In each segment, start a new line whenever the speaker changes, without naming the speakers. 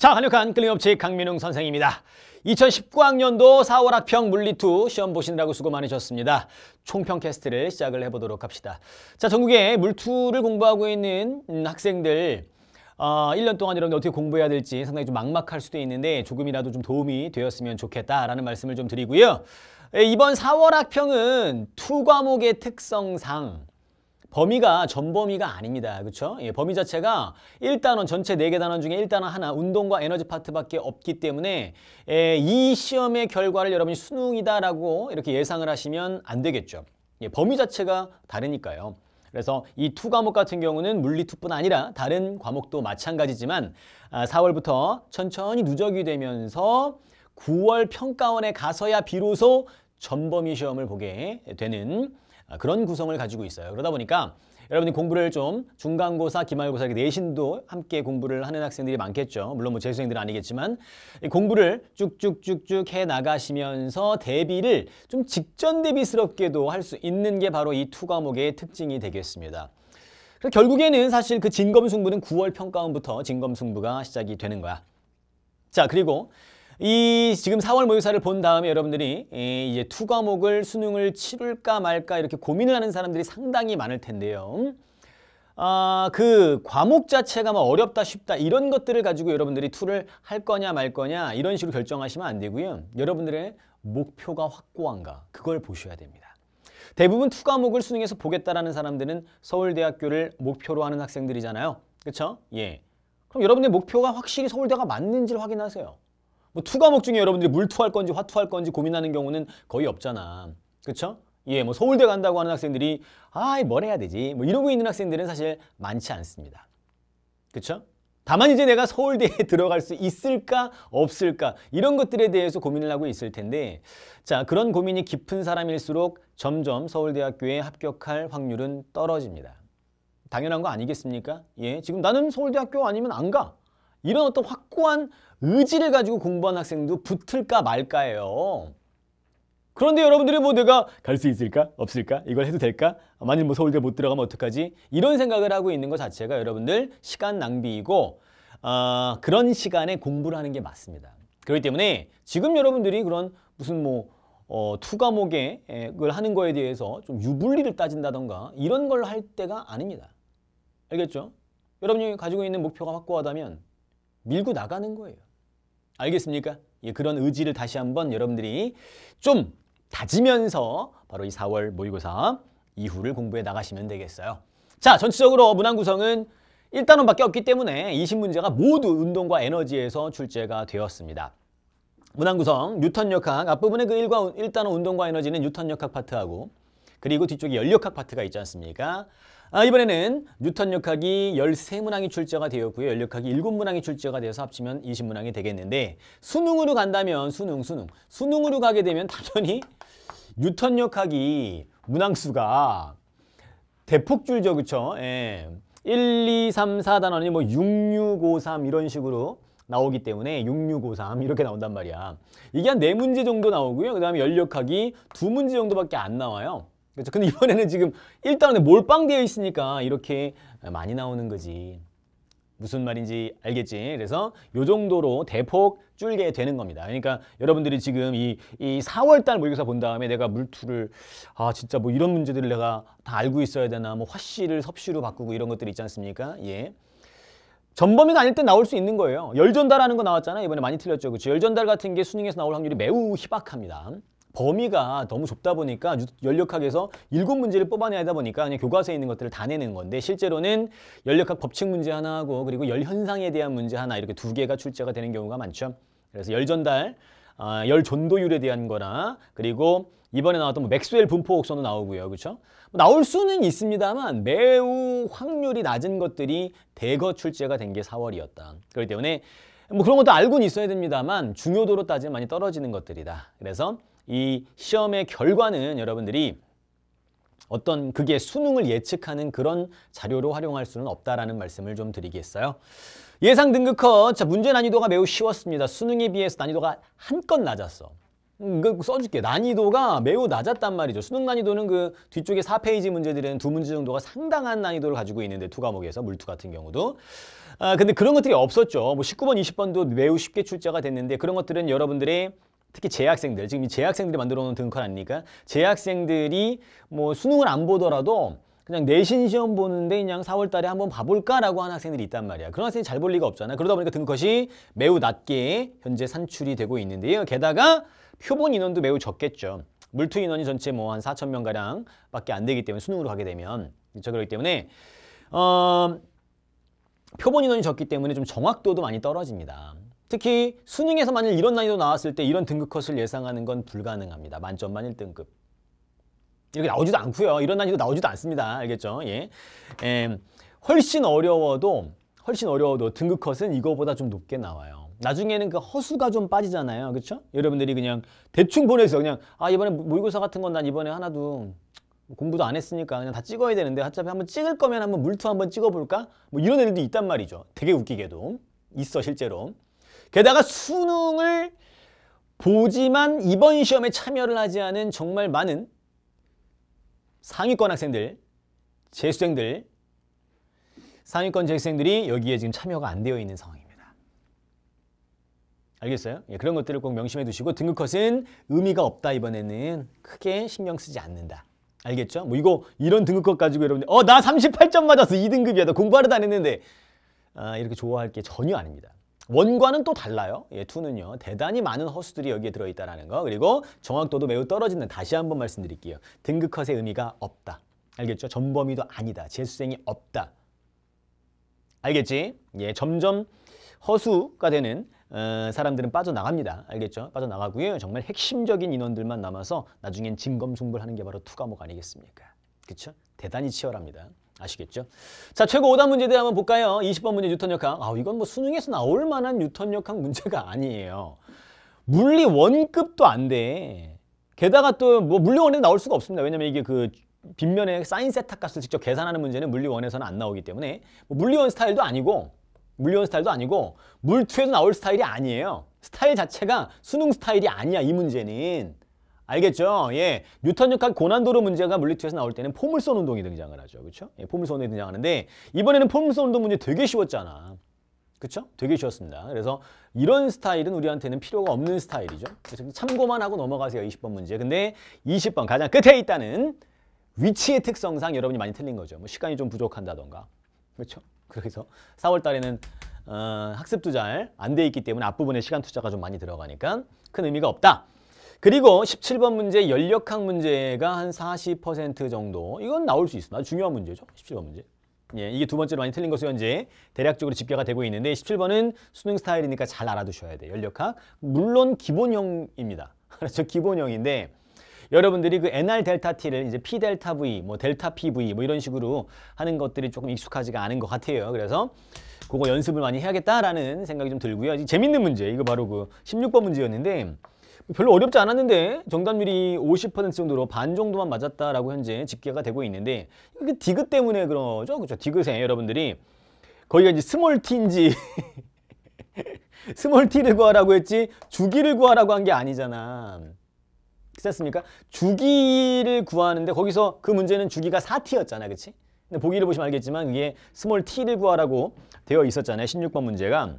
자, 한력한 끌림업체 강민웅 선생입니다. 2019학년도 4월 합평 물리2 시험 보시느고 수고 많으셨습니다. 총평 캐스트를 시작을 해보도록 합시다. 자, 전국에 물투를 공부하고 있는 음, 학생들 어, 1년 동안 여러분 어떻게 공부해야 될지 상당히 좀 막막할 수도 있는데 조금이라도 좀 도움이 되었으면 좋겠다라는 말씀을 좀 드리고요. 예, 이번 4월 학평은 투 과목의 특성상 범위가 전범위가 아닙니다. 그렇죠? 예, 범위 자체가 1단원 전체 4개 단원 중에 1단원 하나 운동과 에너지 파트밖에 없기 때문에 예, 이 시험의 결과를 여러분이 수능이다라고 이렇게 예상을 하시면 안 되겠죠. 예, 범위 자체가 다르니까요. 그래서 이두 과목 같은 경우는 물리투뿐 아니라 다른 과목도 마찬가지지만 아, 4월부터 천천히 누적이 되면서 9월 평가원에 가서야 비로소 전범위 시험을 보게 되는 아, 그런 구성을 가지고 있어요. 그러다 보니까 여러분이 공부를 좀 중간고사, 기말고사 내신도 함께 공부를 하는 학생들이 많겠죠. 물론 뭐 재수생들은 아니겠지만 공부를 쭉쭉쭉쭉 해 나가시면서 대비를 좀 직전 대비스럽게도 할 수 있는 게 바로 이 두 과목의 특징이 되겠습니다. 그래서 결국에는 사실 그 진검승부는 9월 평가원부터 진검승부가 시작이 되는 거야. 자 그리고 이 지금 4월 모의사를 본 다음에 여러분들이 이제 투 과목을 수능을 치를까 말까 이렇게 고민을 하는 사람들이 상당히 많을 텐데요. 아, 그 과목 자체가 뭐 어렵다 쉽다 이런 것들을 가지고 여러분들이 투를 할 거냐 말 거냐 이런 식으로 결정하시면 안 되고요. 여러분들의 목표가 확고한가 그걸 보셔야 됩니다. 대부분 투 과목을 수능에서 보겠다라는 사람들은 서울대학교를 목표로 하는 학생들이잖아요. 그렇죠? 예. 그럼 여러분의 목표가 확실히 서울대가 맞는지를 확인하세요. 뭐 투과목 중에 여러분들이 물투할 건지 화투할 건지 고민하는 경우는 거의 없잖아. 그렇죠? 예, 뭐 서울대 간다고 하는 학생들이 아, 뭘 해야 되지? 뭐 이러고 있는 학생들은 사실 많지 않습니다. 그렇죠? 다만 이제 내가 서울대에 들어갈 수 있을까 없을까 이런 것들에 대해서 고민을 하고 있을 텐데 자 그런 고민이 깊은 사람일수록 점점 서울대학교에 합격할 확률은 떨어집니다. 당연한 거 아니겠습니까? 예, 지금 나는 서울대학교 아니면 안 가. 이런 어떤 확고한 의지를 가지고 공부한 학생도 붙을까 말까예요. 그런데 여러분들이 뭐 내가 갈 수 있을까? 없을까? 이걸 해도 될까? 만일 뭐 서울대 못 들어가면 어떡하지? 이런 생각을 하고 있는 것 자체가 여러분들 시간 낭비이고 어, 그런 시간에 공부를 하는 게 맞습니다. 그렇기 때문에 지금 여러분들이 그런 무슨 뭐 어, 투 과목을 하는 거에 대해서 좀 유불리를 따진다던가 이런 걸 할 때가 아닙니다. 알겠죠? 여러분이 가지고 있는 목표가 확고하다면 밀고 나가는 거예요. 알겠습니까? 예, 그런 의지를 다시 한번 여러분들이 좀 다지면서 바로 이 4월 모의고사 이후를 공부해 나가시면 되겠어요. 자, 전체적으로 문항 구성은 1단원밖에 없기 때문에 20문제가 모두 운동과 에너지에서 출제가 되었습니다. 문항 구성, 뉴턴 역학, 앞부분에그 1과, 1단원 운동과 에너지는 뉴턴 역학 파트하고 그리고 뒤쪽에 연력학 파트가 있지 않습니까? 아, 이번에는 뉴턴 역학이 13문항이 출제가 되었고요. 연력학이 7문항이 출제가 되어서 합치면 20문항이 되겠는데 수능으로 간다면 수능, 수능. 수능으로 가게 되면 당연히 뉴턴 역학이 문항수가 대폭줄죠. 그쵸? 예. 1, 2, 3, 4단원이 뭐 6, 6, 5, 3 이런 식으로 나오기 때문에 6653 이렇게 나온단 말이야. 이게 한 네문제 정도 나오고요. 그 다음에 연력학이 두문제 정도밖에 안 나와요. 그렇죠. 근데 이번에는 지금 1단원에 몰빵되어 있으니까 이렇게 많이 나오는 거지. 무슨 말인지 알겠지? 그래서 요 정도로 대폭 줄게 되는 겁니다. 그러니까 여러분들이 지금 이, 이 4월달 모의고사 본 다음에 내가 물투를 아 진짜 뭐 이런 문제들을 내가 다 알고 있어야 되나 뭐 화씨를 섭씨로 바꾸고 이런 것들이 있지 않습니까? 예. 전범위가 아닐 때 나올 수 있는 거예요. 열전달하는 거 나왔잖아요. 이번에 많이 틀렸죠. 그렇죠? 열전달 같은 게 수능에서 나올 확률이 매우 희박합니다. 범위가 너무 좁다 보니까 연력학 에서 일곱 문제를 뽑아내야 하다 보니까 그냥 교과서에 있는 것들을 다 내는 건데 실제로는 연력학 법칙 문제 하나 하고 그리고 열 현상에 대한 문제 하나 이렇게 두 개가 출제가 되는 경우가 많죠. 그래서 열 전달, 아, 열 존도율에 대한 거나 그리고 이번에 나왔던 뭐 맥스웰 분포 곡선도 나오고요. 그렇죠? 나올 수는 있습니다만 매우 확률이 낮은 것들이 대거 출제가 된 게 4월이었다. 그렇기 때문에 뭐 그런 것도 알고는 있어야 됩니다만 중요도로 따지면 많이 떨어지는 것들이다. 그래서 이 시험의 결과는 여러분들이 어떤 그게 수능을 예측하는 그런 자료로 활용할 수는 없다라는 말씀을 좀 드리겠어요. 예상 등급컷. 자, 문제 난이도가 매우 쉬웠습니다. 수능에 비해서 난이도가 한껏 낮았어. 음, 그 써줄게. 난이도가 매우 낮았단 말이죠. 수능 난이도는 그 뒤쪽에 4페이지 문제들은 두 문제 정도가 상당한 난이도를 가지고 있는데 두 과목에서 물투 같은 경우도. 아 근데 그런 것들이 없었죠. 뭐 19번, 20번도 매우 쉽게 출제가 됐는데 그런 것들은 여러분들의 특히 재학생들 지금 재학생들이 만들어 놓은 등칸 아닙니까? 재학생들이 뭐 수능을 안 보더라도 그냥 내신 시험 보는데 그냥 4월 달에 한번 봐볼까라고 하는 학생들이 있단 말이야. 그런 학생이 잘 볼 리가 없잖아. 그러다 보니까 등컷이 매우 낮게 현재 산출이 되고 있는데요. 게다가 표본 인원도 매우 적겠죠. 물투 인원이 전체 뭐 한 4천 명 가량 밖에 안 되기 때문에 수능으로 가게 되면 그렇죠. 그렇기 때문에 어, 표본 인원이 적기 때문에 좀 정확도도 많이 떨어집니다. 특히 수능에서 만일 이런 난이도 나왔을 때 이런 등급 컷을 예상하는 건 불가능합니다. 만점 만 1등급. 이렇게 나오지도 않고요. 이런 난이도 나오지도 않습니다. 알겠죠? 예. 에, 음, 훨씬 어려워도 훨씬 어려워도 등급 컷은 이거보다 좀 높게 나와요. 나중에는 그 허수가 좀 빠지잖아요. 그렇죠? 여러분들이 그냥 대충 보내서 그냥 아 이번에 모의고사 같은 건 난 이번에 하나도 공부도 안 했으니까 그냥 다 찍어야 되는데 어차피 한번 찍을 거면 한번 물투 한번 찍어볼까? 뭐 이런 애들도 있단 말이죠. 되게 웃기게도 있어 실제로. 게다가 수능을 보지만 이번 시험에 참여를 하지 않은 정말 많은 상위권 학생들, 재수생들, 상위권 재수생들이 여기에 지금 참여가 안 되어 있는 상황입니다. 알겠어요? 예, 그런 것들을 꼭 명심해 두시고 등급 컷은 의미가 없다 이번에는 크게 신경 쓰지 않는다. 알겠죠? 뭐 이거 이런 등급컷 가지고 여러분들 어나 38점 맞았어 2등급이야 나공부하러다녔는데 아, 이렇게 좋아할 게 전혀 아닙니다. 원과는 또 달라요. 예, 투는요. 대단히 많은 허수들이 여기에 들어있다라 거. 그리고 정확도도 매우 떨어지는 다시 한번 말씀드릴게요. 등급컷의 의미가 없다. 알겠죠? 전범위도 아니다. 재수생이 없다. 알겠지? 예, 점점 허수가 되는 어, 사람들은 빠져나갑니다. 알겠죠? 빠져나가고요. 정말 핵심적인 인원들만 남아서 나중엔 진검승부를 하는 게 바로 투과목 아니겠습니까? 그렇죠? 대단히 치열합니다. 아시겠죠? 자, 최고 오답 문제에 대해 한번 볼까요? 20번 문제 뉴턴 역학. 아, 이건 뭐 수능에서 나올 만한 뉴턴 역학 문제가 아니에요. 물리 원급도 안 돼. 게다가 또 뭐물리원에 나올 수가 없습니다. 왜냐면 이게 그빈면에 사인 세탁값을 직접 계산하는 문제는 물리원에서는 안 나오기 때문에 뭐 물리원 스타일도 아니고 물리원 스타일도 아니고 물투에도 나올 스타일이 아니에요. 스타일 자체가 수능 스타일이 아니야, 이 문제는. 알겠죠? 예. 뉴턴 역학 고난도로 문제가 물리투에서 나올 때는 포물선 운동이 등장을 하죠. 그렇죠? 예, 포물선 운동이 등장하는데 이번에는 포물선 운동 문제 되게 쉬웠잖아. 그쵸 그렇죠? 되게 쉬웠습니다. 그래서 이런 스타일은 우리한테는 필요가 없는 스타일이죠. 그래서 참고만 하고 넘어가세요. 20번 문제. 근데 20번 가장 끝에 있다는 위치의 특성상 여러분이 많이 틀린 거죠. 뭐 시간이 좀 부족한다던가. 그렇죠? 그래서 4월 달에는 어, 학습도 잘 안 돼 있기 때문에 앞부분에 시간 투자가 좀 많이 들어가니까 큰 의미가 없다. 그리고 17번 문제 연력학 문제가 한 40% 정도 이건 나올 수 있습니다. 중요한 문제죠. 17번 문제. 예, 이게 두 번째로 많이 틀린 것으로 현재 대략적으로 집계가 되고 있는데 17번은 수능 스타일이니까 잘 알아두셔야 돼요. 연력학. 물론 기본형입니다. 그렇죠. 기본형인데 여러분들이 그 NR 델타 T를 이제 P 델타 V, 뭐 델타 PV 뭐 이런 식으로 하는 것들이 조금 익숙하지가 않은 것 같아요. 그래서 그거 연습을 많이 해야겠다라는 생각이 좀 들고요. 재밌는 문제. 이거 바로 그 16번 문제였는데 별로 어렵지 않았는데 정답률이 50% 정도로 반 정도만 맞았다라고 현재 집계가 되고 있는데 이그 디귿 때문에 그러죠. 그렇죠. 디귿에 여러분들이 거기가 이제 스몰 티인지 스몰 티를 구하라고 했지 주기를 구하라고 한 게 아니잖아. 그찮습니까 주기를 구하는데 거기서 그 문제는 주기가 4티였잖아. 그치? 근데 보기를 보시면 알겠지만 이게 스몰 t를 구하라고 되어 있었잖아요. 16번 문제가.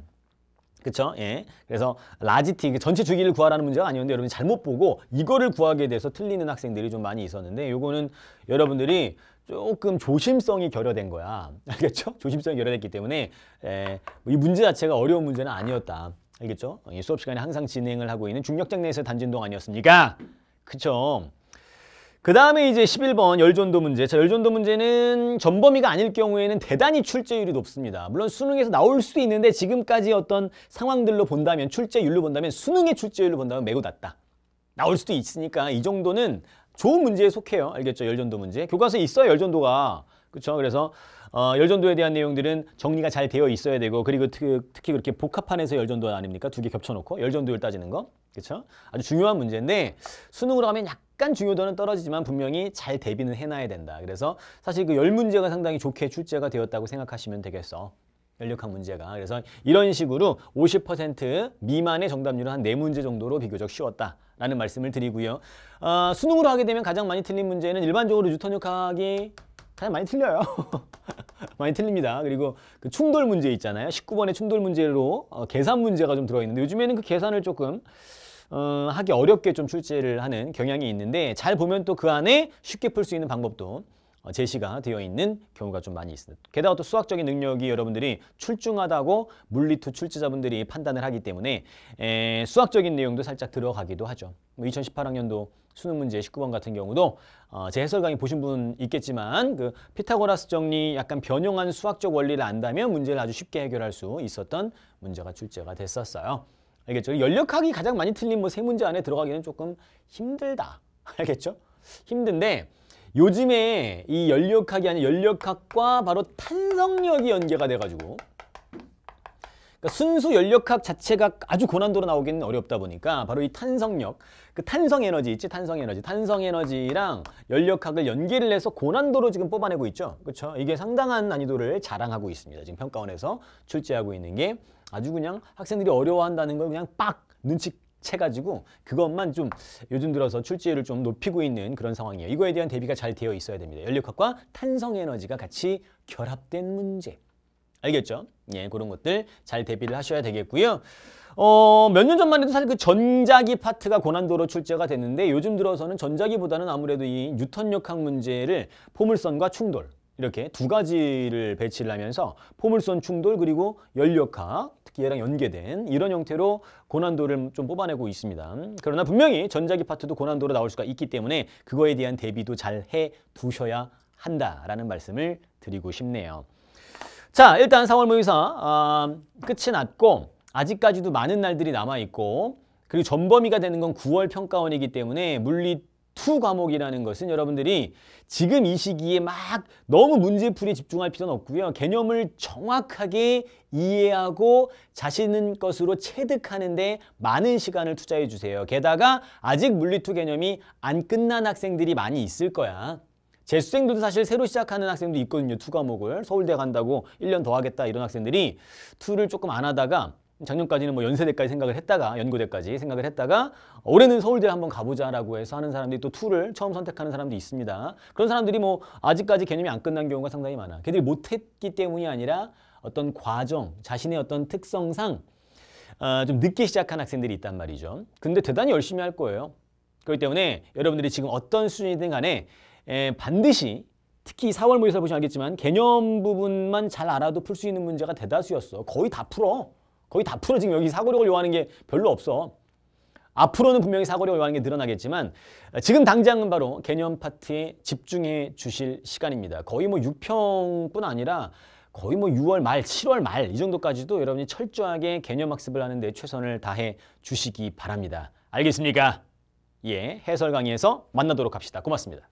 그렇죠 예. 그래서 라지티, 그 전체 주기를 구하라는 문제가 아니었는데 여러분이 잘못 보고 이거를 구하게돼서 틀리는 학생들이 좀 많이 있었는데 요거는 여러분들이 조금 조심성이 결여된 거야. 알겠죠? 조심성이 결여됐기 때문에 에, 예, 이 문제 자체가 어려운 문제는 아니었다. 알겠죠? 수업 시간에 항상 진행을 하고 있는 중력장 내에서 단진동 아니었습니까? 그쵸? 그 다음에 이제 11번 열전도 문제. 자, 열전도 문제는 전범위가 아닐 경우에는 대단히 출제율이 높습니다. 물론 수능에서 나올 수도 있는데 지금까지 어떤 상황들로 본다면 출제율로 본다면 수능의 출제율로 본다면 매우 낮다. 나올 수도 있으니까 이 정도는 좋은 문제에 속해요. 알겠죠? 열전도 문제. 교과서에 있어요, 열전도가. 그렇죠? 그래서 어, 열전도에 대한 내용들은 정리가 잘 되어 있어야 되고 그리고 특, 특히 그렇게 복합판에서 열전도 아닙니까? 두 개 겹쳐놓고 열전도율 따지는 거. 그렇죠? 아주 중요한 문제인데 수능으로 가면 약간 중요도는 떨어지지만 분명히 잘 대비는 해놔야 된다. 그래서 사실 그 열 문제가 상당히 좋게 출제가 되었다고 생각하시면 되겠어. 열력학 문제가. 그래서 이런 식으로 50% 미만의 정답률은 한 네문제 정도로 비교적 쉬웠다라는 말씀을 드리고요. 어, 수능으로 하게 되면 가장 많이 틀린 문제는 일반적으로 뉴턴 역학이 가장 많이 틀려요. 많이 틀립니다. 그리고 그 충돌 문제 있잖아요. 19번의 충돌 문제로 어, 계산 문제가 좀 들어있는데 요즘에는 그 계산을 조금 어, 하기 어렵게 좀 출제를 하는 경향이 있는데 잘 보면 또 그 안에 쉽게 풀 수 있는 방법도 어, 제시가 되어 있는 경우가 좀 많이 있습니다. 게다가 또 수학적인 능력이 여러분들이 출중하다고 물리투 출제자분들이 판단을 하기 때문에 에, 수학적인 내용도 살짝 들어가기도 하죠. 뭐 2018학년도 수능 문제 19번 같은 경우도 어, 제 해설 강의 보신 분 있겠지만 그 피타고라스 정리 약간 변형한 수학적 원리를 안다면 문제를 아주 쉽게 해결할 수 있었던 문제가 출제가 됐었어요. 알겠죠? 연력학이 가장 많이 틀린 뭐 세 문제 안에 들어가기는 조금 힘들다. 알겠죠? 힘든데 요즘에 이 연력학이 아닌 연력학과 바로 탄성력이 연계가 돼가지고 그러니까 순수 연력학 자체가 아주 고난도로 나오기는 어렵다 보니까 바로 이 탄성력, 그 탄성 에너지 있지? 탄성 에너지. 탄성 에너지랑 연력학을 연계를 해서 고난도로 지금 뽑아내고 있죠. 그렇죠? 이게 상당한 난이도를 자랑하고 있습니다. 지금 평가원에서 출제하고 있는 게 아주 그냥 학생들이 어려워한다는 걸 그냥 빡 눈치 채가지고 그것만 좀 요즘 들어서 출제율을 좀 높이고 있는 그런 상황이에요. 이거에 대한 대비가 잘 되어 있어야 됩니다. 연력학과 탄성에너지가 같이 결합된 문제. 알겠죠? 예, 그런 것들 잘 대비를 하셔야 되겠고요. 어, 몇 년 전만 해도 사실 그 전자기 파트가 고난도로 출제가 됐는데 요즘 들어서는 전자기보다는 아무래도 이 뉴턴 역학 문제를 포물선과 충돌 이렇게 두 가지를 배치를 하면서 포물선 충돌 그리고 연력학 특히 얘랑 연계된 이런 형태로 고난도를 좀 뽑아내고 있습니다. 그러나 분명히 전자기 파트도 고난도로 나올 수가 있기 때문에 그거에 대한 대비도 잘 해 두셔야 한다라는 말씀을 드리고 싶네요. 자 일단 3월 모의사 어, 끝이 났고 아직까지도 많은 날들이 남아있고 그리고 전범위가 되는 건 9월 평가원이기 때문에 물리 2 과목이라는 것은 여러분들이 지금 이 시기에 막 너무 문제풀이에 집중할 필요는 없고요. 개념을 정확하게 이해하고 자신은 것으로 체득하는데 많은 시간을 투자해 주세요. 게다가 아직 물리2 개념이 안 끝난 학생들이 많이 있을 거야. 재수생들도 사실 새로 시작하는 학생도 있거든요. 2 과목을 서울대 간다고 1년 더 하겠다 이런 학생들이 2를 조금 안 하다가 작년까지는 뭐 연세대까지 생각을 했다가 연고대까지 생각을 했다가 올해는 서울대 한번 가보자라고 해서 하는 사람들이 또 투를 처음 선택하는 사람도 있습니다. 그런 사람들이 뭐 아직까지 개념이 안 끝난 경우가 상당히 많아. 걔들이 못했기 때문이 아니라 어떤 과정, 자신의 어떤 특성상 어, 좀 늦게 시작한 학생들이 있단 말이죠. 근데 대단히 열심히 할 거예요. 그렇기 때문에 여러분들이 지금 어떤 수준이든 간에 반드시 특히 4월 모의사 뭐 보시면 알겠지만 개념 부분만 잘 알아도 풀 수 있는 문제가 대다수였어. 거의 다 풀어. 거의 다 풀어. 지금 여기 사고력을 요하는 게 별로 없어. 앞으로는 분명히 사고력을 요하는 게 늘어나겠지만 지금 당장은 바로 개념 파트에 집중해 주실 시간입니다. 거의 뭐 6평뿐 아니라 거의 뭐 6월 말, 7월 말 이 정도까지도 여러분이 철저하게 개념 학습을 하는 데 최선을 다해 주시기 바랍니다. 알겠습니까? 예, 해설 강의에서 만나도록 합시다. 고맙습니다.